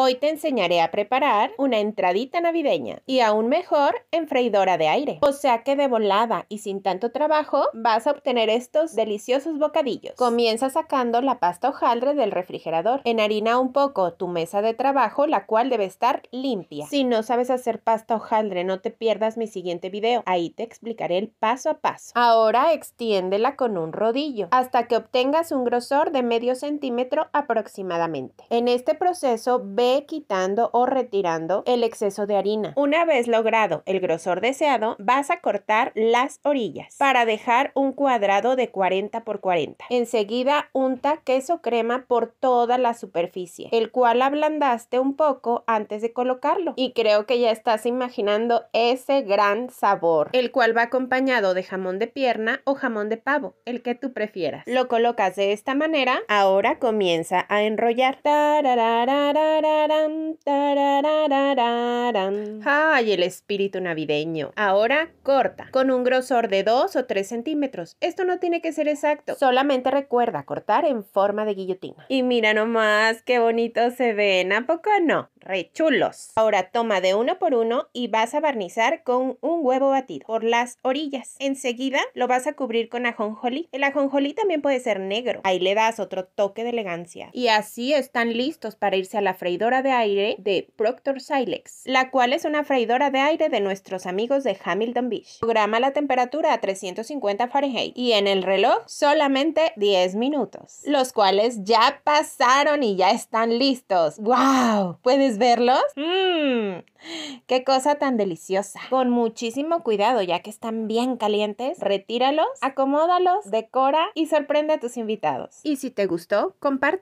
Hoy te enseñaré a preparar una entradita navideña y aún mejor en freidora de aire. O sea que de volada y sin tanto trabajo vas a obtener estos deliciosos bocadillos. Comienza sacando la pasta hojaldre del refrigerador. Enharina un poco tu mesa de trabajo, la cual debe estar limpia. Si no sabes hacer pasta hojaldre, no te pierdas mi siguiente video. Ahí te explicaré el paso a paso. Ahora extiéndela con un rodillo hasta que obtengas un grosor de medio centímetro aproximadamente. En este proceso ve quitando o retirando el exceso de harina. Una vez logrado el grosor deseado, vas a cortar las orillas para dejar un cuadrado de 40 por 40. Enseguida unta queso crema por toda la superficie, el cual ablandaste un poco antes de colocarlo. Y creo que ya estás imaginando ese gran sabor, el cual va acompañado de jamón de pierna o jamón de pavo, el que tú prefieras. Lo colocas de esta manera, ahora comienza a enrollar. ¡Ay, el espíritu navideño! Ahora corta, con un grosor de 2 o 3 centímetros. Esto no tiene que ser exacto. Solamente recuerda cortar en forma de guillotina. Y mira nomás, qué bonito se ven, ¿a poco no? chulos. Ahora toma de uno por uno y vas a barnizar con un huevo batido por las orillas. Enseguida lo vas a cubrir con ajonjolí. El ajonjolí también puede ser negro. Ahí le das otro toque de elegancia. Y así están listos para irse a la freidora de aire de Proctor Silex, la cual es una freidora de aire de nuestros amigos de Hamilton Beach. Programa la temperatura a 350 Fahrenheit y en el reloj solamente 10 minutos, los cuales ya pasaron y ya están listos. ¡Wow! Puedes verlos. Mmm, qué cosa tan deliciosa. Con muchísimo cuidado, ya que están bien calientes, retíralos, acomódalos, decora y sorprende a tus invitados. Y si te gustó, comparte.